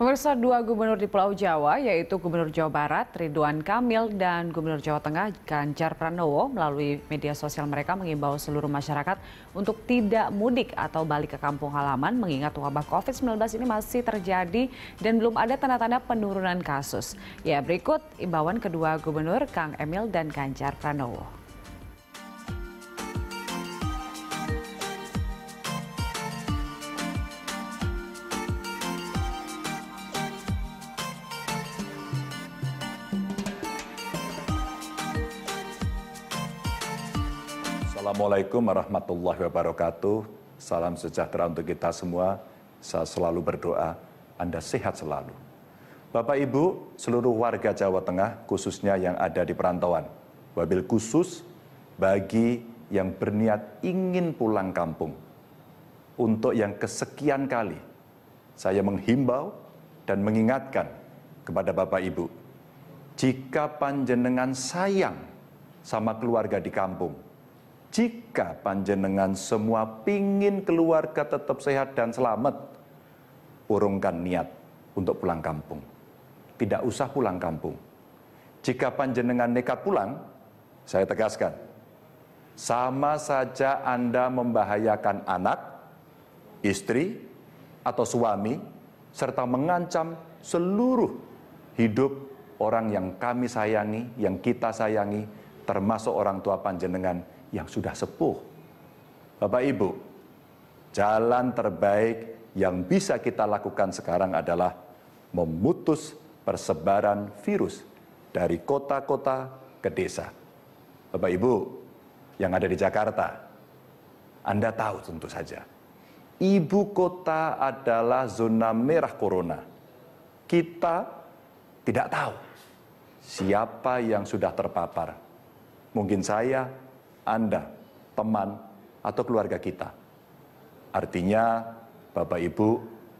Pemirsa dua gubernur di Pulau Jawa, yaitu Gubernur Jawa Barat Ridwan Kamil dan Gubernur Jawa Tengah Ganjar Pranowo melalui media sosial mereka mengimbau seluruh masyarakat untuk tidak mudik atau balik ke kampung halaman mengingat wabah COVID-19 ini masih terjadi dan belum ada tanda-tanda penurunan kasus. Ya berikut imbauan kedua gubernur Kang Emil dan Ganjar Pranowo. Assalamualaikum warahmatullahi wabarakatuh. Salam sejahtera untuk kita semua. Saya selalu berdoa Anda sehat selalu. Bapak Ibu, seluruh warga Jawa Tengah khususnya yang ada di perantauan. Wabil khusus bagi yang berniat ingin pulang kampung. Untuk yang kesekian kali saya menghimbau dan mengingatkan kepada Bapak Ibu, jika panjenengan sayang sama keluarga di kampung, jika panjenengan semua pingin keluarga tetap sehat dan selamat, urungkan niat untuk pulang kampung. Tidak usah pulang kampung. Jika panjenengan nekat pulang, saya tegaskan, sama saja Anda membahayakan anak, istri, atau suami, serta mengancam seluruh hidup orang yang kami sayangi, yang kita sayangi, termasuk orang tua panjenengan yang sudah sepuh. Bapak Ibu, jalan terbaik yang bisa kita lakukan sekarang adalah memutus persebaran virus dari kota-kota ke desa. Bapak Ibu yang ada di Jakarta, Anda tahu tentu saja, ibu kota adalah zona merah corona. Kita tidak tahu siapa yang sudah terpapar. Mungkin saya, anda, teman, atau keluarga kita. Artinya, Bapak Ibu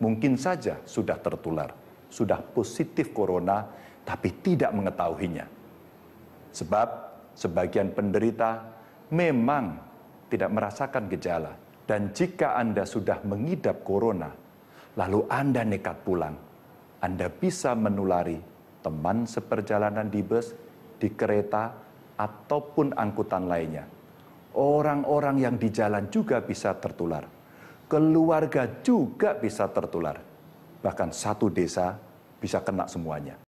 mungkin saja sudah tertular, sudah positif corona, tapi tidak mengetahuinya. Sebab sebagian penderita memang tidak merasakan gejala. Dan jika Anda sudah mengidap corona, lalu Anda nekat pulang, Anda bisa menulari teman seperjalanan di bus, di kereta, ataupun angkutan lainnya orang-orang yang di jalan juga bisa tertular. Keluarga juga bisa tertular. Bahkan satu desa bisa kena semuanya.